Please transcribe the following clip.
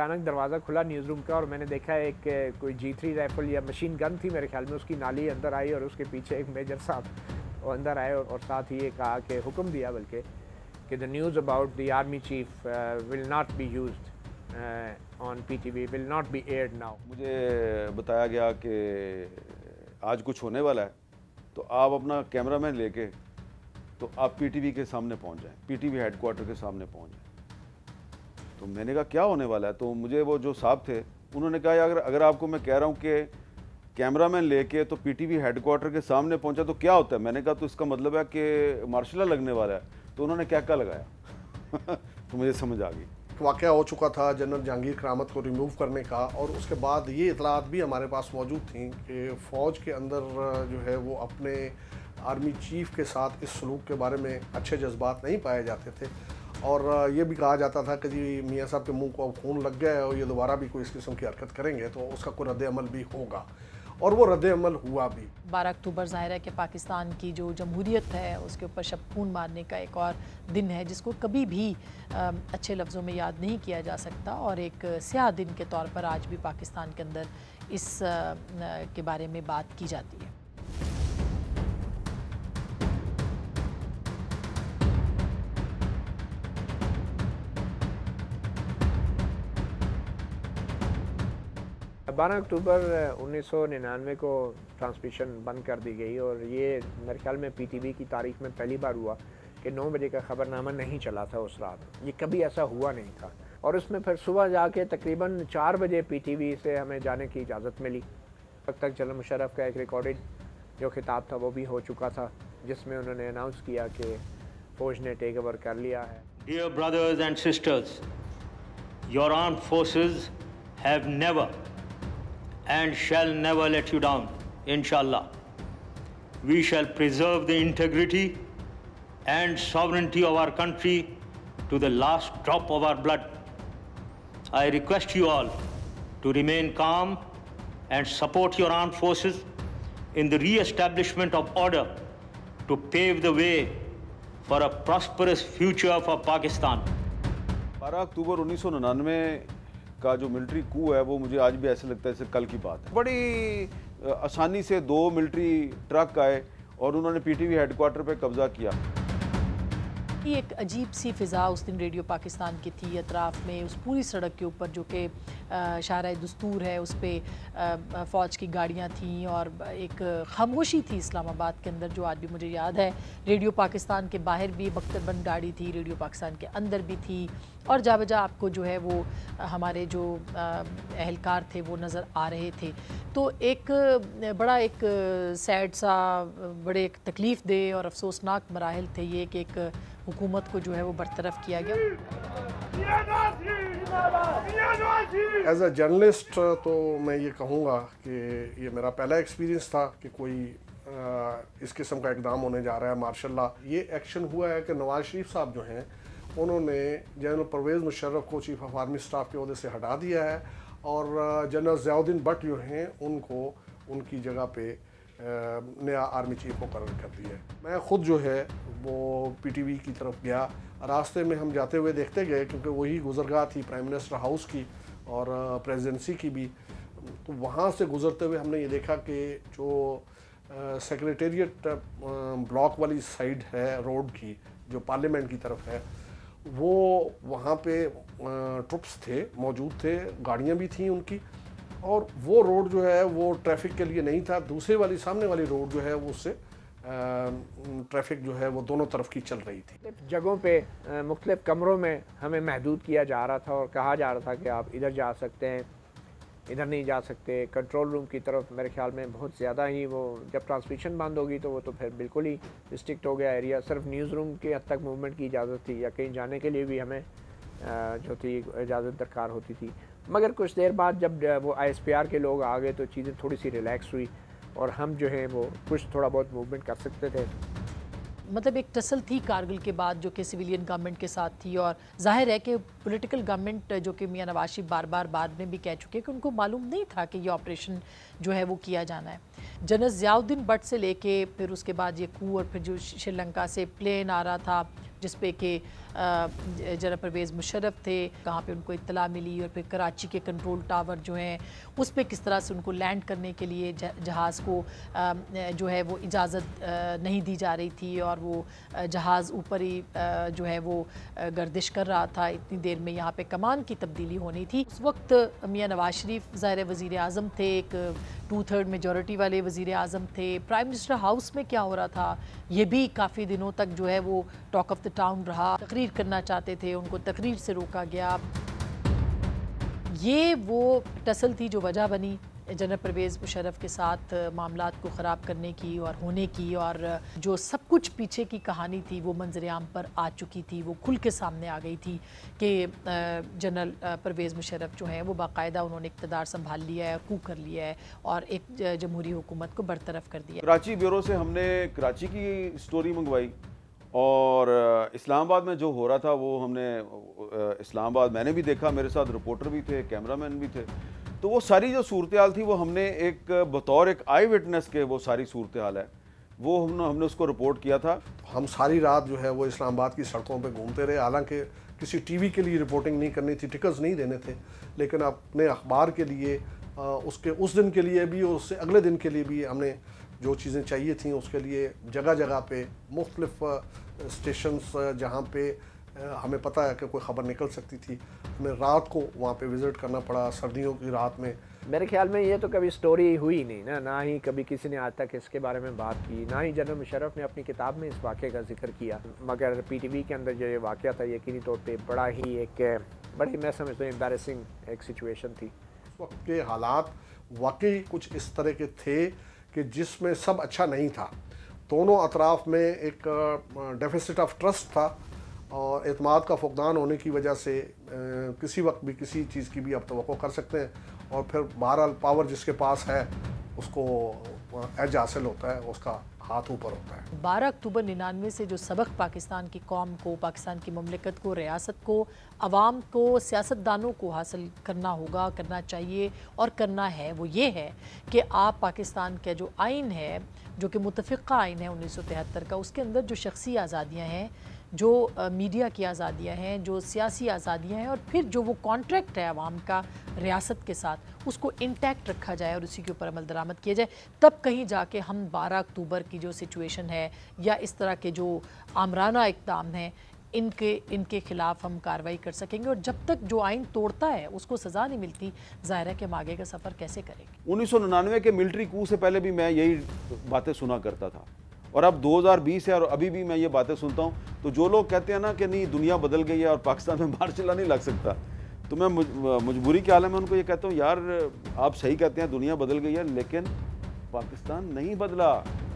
अचानक दरवाज़ा खुला न्यूज़ रूम का और मैंने देखा एक कोई जी थ्री राइफल या मशीन गन थी मेरे ख्याल में उसकी नाली अंदर आई और उसके पीछे एक मेजर साहब वो अंदर आए और साथ ही ये कहा कि हुक्म दिया बल्कि कि the news about the army chief will not be use on PTV will वी विल नॉट बी एड नाउ मुझे बताया गया कि आज कुछ होने वाला है तो आप अपना कैमरा मैन लेके तो आप पी टी वी के सामने पहुँच जाएँ पी टी वी हेडकोार्टर के सामने पहुँच जाएँ तो मैंने कहा क्या होने वाला है तो मुझे वो जो साहब थे उन्होंने कहा अगर अगर आपको मैं कह रहा हूँ कि कैमरा मैन लेके तो वी हेडक्वार्टर के सामने पहुँचा तो क्या होता है मैंने कहा तो इसका मतलब है कि मार्शला लगने वाला है तो उन्होंने क्या क्या लगाया तो मुझे समझ आ गई वाक़ हो चुका था जनरल जहांगीर करामत को रिमूव करने का और उसके बाद ये इतलात भी हमारे पास मौजूद थी कि फ़ौज के अंदर जो है वो अपने आर्मी चीफ़ के साथ इस सलूक के बारे में अच्छे जज्बात नहीं पाए जाते थे और ये भी कहा जाता था कि जी मियाँ साहब के मुंह को अब खून लग गया है और ये दोबारा भी कोई इस किस्म की हरकत करेंगे तो उसका कोई रद्द अमल भी होगा और वो रद्द अमल हुआ भी बारह अक्टूबर ज़ाहिर है कि पाकिस्तान की जो जमहूरीत है उसके ऊपर शब खून मारने का एक और दिन है जिसको कभी भी अच्छे लफ्ज़ों में याद नहीं किया जा सकता और एक स्याह दिन के तौर पर आज भी पाकिस्तान के अंदर इस के बारे में बात की जाती है 12 अक्टूबर 1999 को ट्रांसमिशन बंद कर दी गई और ये मेरे ख्याल में पीटीवी की तारीख में पहली बार हुआ कि 9 बजे का खबरनामा नहीं चला था उस रात ये कभी ऐसा हुआ नहीं था और उसमें फिर सुबह जाके तकरीबन चार बजे पीटीवी से हमें जाने की इजाज़त मिली तब तक जनरल मुशरफ का एक रिकॉर्डेड जो खिताब था वो भी हो चुका था जिसमें उन्होंने अनाउंस किया कि फौज ने टेक ओवर कर लिया है dear brothers and sisters your arm forces have never and shall never let you down, inshallah. We shall preserve the integrity and sovereignty of our country to the last drop of our blood. I request you all to remain calm and support your armed forces in the re-establishment of order to pave the way for a prosperous future for Pakistan. 12 October 1999 का जो military कू है वो मुझे आज भी ऐसे लगता है जैसे कल की बात है बड़ी आसानी से दो मिलिट्री ट्रक आए और उन्होंने पीटीवी हेडक्वार्टर पर कब्जा किया कि एक अजीब सी फ़िज़ा उस दिन रेडियो पाकिस्तान की थी अतराफ़ में उस पूरी सड़क के ऊपर जो कि शार दस्तूर है उस पर फ़ौज की गाड़ियाँ थीं और एक खामोशी थी इस्लामाबाद के अंदर जो आज भी मुझे याद है रेडियो पाकिस्तान के बाहर भी बख्तरबंद गाड़ी थी रेडियो पाकिस्तान के अंदर भी थी और जा बजा आपको जो है वो हमारे जो एहलकार थे वो नज़र आ रहे थे तो एक बड़ा एक सैड सा बड़े एक तकलीफ़ दे और अफसोसनाक मराहल थे ये कि एक हुकूमत को जो है वो बरतरफ किया गया एज अ जर्नलिस्ट तो मैं ये कहूँगा कि ये मेरा पहला एक्सपीरियंस था कि कोई आ, uh, इस किस्म का इकदाम होने जा रहा है मार्शल ये एक्शन हुआ है कि नवाज शरीफ साहब जो हैं उन्होंने जनरल परवेज़ मुशर्रफ को चीफ ऑफ आर्मी स्टाफ के अहदे से हटा दिया है और uh, जनरल जयाउद्दीन भट्ट जो हैं उनको उनकी जगह पे नया आर्मी चीफ को करर कर दिया मैं ख़ुद जो है वो पीटीवी की तरफ गया रास्ते में हम जाते हुए देखते गए क्योंकि वही गुजरगाह थी प्राइम मिनिस्टर हाउस की और प्रेजिडेंसी की भी तो वहाँ से गुजरते हुए हमने ये देखा कि जो सेक्रेटेरिएट ब्लॉक वाली साइड है रोड की जो पार्लियामेंट की तरफ है वो वहाँ पे ट्रुप्स थे मौजूद थे गाड़ियाँ भी थी उनकी और वो रोड जो है वो ट्रैफिक के लिए नहीं था दूसरे वाली सामने वाली रोड जो है वो उससे ट्रैफिक जो है वो दोनों तरफ की चल रही थी जगहों पे मुख्तलिफ़ कमरों में हमें महदूद किया जा रहा था और कहा जा रहा था कि आप इधर जा सकते हैं इधर नहीं जा सकते कंट्रोल रूम की तरफ मेरे ख्याल में बहुत ज़्यादा ही वो जब ट्रांसमिशन बंद होगी तो वो तो फिर बिल्कुल ही रिस्ट्रिक्ट हो गया एरिया सिर्फ न्यूज़ रूम के हद तक मूवमेंट की इजाज़त थी या कहीं जाने के लिए भी हमें जो थी इजाज़त दरकार होती थी मगर कुछ देर बाद जब वो आई के लोग आ गए तो चीज़ें थोड़ी सी रिलैक्स हुई और हम जो हैं वो कुछ थोड़ा बहुत मूवमेंट कर सकते थे मतलब एक टसल थी कारगिल के बाद जो कि सिविलियन गवर्नमेंट के साथ थी और जाहिर है कि पॉलिटिकल गवर्नमेंट जो कि मियाँ नवाशी बार बार बाद में भी कह चुके हैं कि उनको मालूम नहीं था कि ये ऑपरेशन जो है वो किया जाना है जनरल जियाउद्दीन भट्ट से लेके फिर उसके बाद ये कू और फिर जो श्रीलंका से प्लेन आ रहा था जिस पे के जरा परवेज़ मुशरफ थे कहाँ पे उनको इतला मिली और फिर कराची के कंट्रोल टावर जो हैं उस पर किस तरह से उनको लैंड करने के लिए जहाज़ को जो है वो इजाज़त नहीं दी जा रही थी और वो जहाज़ ऊपर ही जो है वो गर्दिश कर रहा था इतनी देर में यहाँ पर कमान की तब्दीली होनी थी उस वक्त मियाँ नवाज शरीफ ज़ाहिर वज़ी अजम थे एक टू थर्ड मेजोरिटी वाले वजीर अजम थे प्राइम मिनिस्टर हाउस में क्या हो रहा था ये भी काफ़ी दिनों तक जो है वो टॉक ऑफ द टाउन रहा तकरीर करना चाहते थे उनको तकरीर से रोका गया ये वो टसल थी जो वजह बनी जनरल परवेज़ मुशरफ के साथ मामला को ख़राब करने की और होने की और जो सब कुछ पीछे की कहानी थी वो मंजर आम पर आ चुकी थी वो खुल के सामने आ गई थी कि जनरल परवेज़ मुशरफ जो हैं वो बाकायदा उन्होंने इकतदार संभाल लिया है कू कर लिया है और एक जमहूरी हुकूमत को बरतरफ कर दिया कराची ब्यूरो से हमने कराची की स्टोरी मंगवाई और इस्लामाबाद में जो हो रहा था वो हमने इस्लामाबाद मैंने भी देखा मेरे साथ रिपोर्टर भी थे कैमरामैन भी थे तो वो सारी जो सूरत हाल थी वो हमने एक बतौर एक आई विटनेस के वो सारी सूरत हाल है वो हमने हमने उसको रिपोर्ट किया था हम सारी रात जो है वो इस्लामाबाद की सड़कों पे घूमते रहे हालांकि किसी टीवी के लिए रिपोर्टिंग नहीं करनी थी टिकट्स नहीं देने थे लेकिन अपने अखबार के लिए आ, उसके उस दिन के लिए भी और उससे अगले दिन के लिए भी हमने जो चीज़ें चाहिए थी उसके लिए जगह जगह पर मुख्तलफ स्टेशन जहाँ पे हमें पता है कि कोई ख़बर निकल सकती थी में रात को वहाँ पे विज़िट करना पड़ा सर्दियों की रात में मेरे ख्याल में ये तो कभी स्टोरी हुई नहीं ना ना ही कभी किसी ने आज तक इसके बारे में बात की ना ही जनरल मुशरफ ने अपनी किताब में इस वाक़े का जिक्र किया मगर पीटीवी के अंदर जो ये वाक़ था यकीनी तौर पर बड़ा ही एक बड़ी मैं समझता हूँ एम्बेसिंग एक सिचुएशन थी वक्त के हालात वाकई कुछ इस तरह के थे कि जिसमें सब अच्छा नहीं था दोनों अतराफ़ में एक डेफिसिट ऑफ ट्रस्ट था और अतमाद का फुकदान होने की वजह से आ, किसी वक्त भी किसी चीज़ की भी आप तो कर सकते हैं और फिर बहरहाल पावर जिसके पास है उसको एज हासिल होता है उसका हाथ ऊपर होता है बारह अक्टूबर निन्यानवे से जो सबक पाकिस्तान की कौम को पाकिस्तान की ममलिकत को रियासत को आवाम को सियासतदानों को हासिल करना होगा करना चाहिए और करना है वो ये है कि आप पाकिस्तान का जो आइन है जो कि मुतफ़ा आइन है उन्नीस सौ तिहत्तर का उसके अंदर जो शख्सी आज़ादियाँ हैं जो मीडिया की आज़ादियाँ हैं जो सियासी आज़ादियाँ हैं और फिर जो वो कॉन्ट्रैक्ट है आवाम का रियासत के साथ उसको इंटैक्ट रखा जाए और उसी के ऊपर अमल दरामद किया जाए तब कहीं जाके हम 12 अक्टूबर की जो सिचुएशन है या इस तरह के जो आमराना इकदाम हैं इनके इनके ख़िलाफ़ हम कार्रवाई कर सकेंगे और जब तक जो आइन तोड़ता है उसको सज़ा नहीं मिलती ज़ाहिर है कि हम आगे का सफ़र कैसे करेंगे उन्नीस के मिलिट्री कू से पहले भी मैं यही बातें सुना करता था और अब 2020 है और अभी भी मैं ये बातें सुनता हूँ तो जो लोग कहते हैं ना कि नहीं दुनिया बदल गई है और पाकिस्तान में बाहर चला नहीं लग सकता तो मैं मजबूरी के आलम में उनको ये कहता हूँ यार आप सही कहते हैं दुनिया बदल गई है लेकिन पाकिस्तान नहीं बदला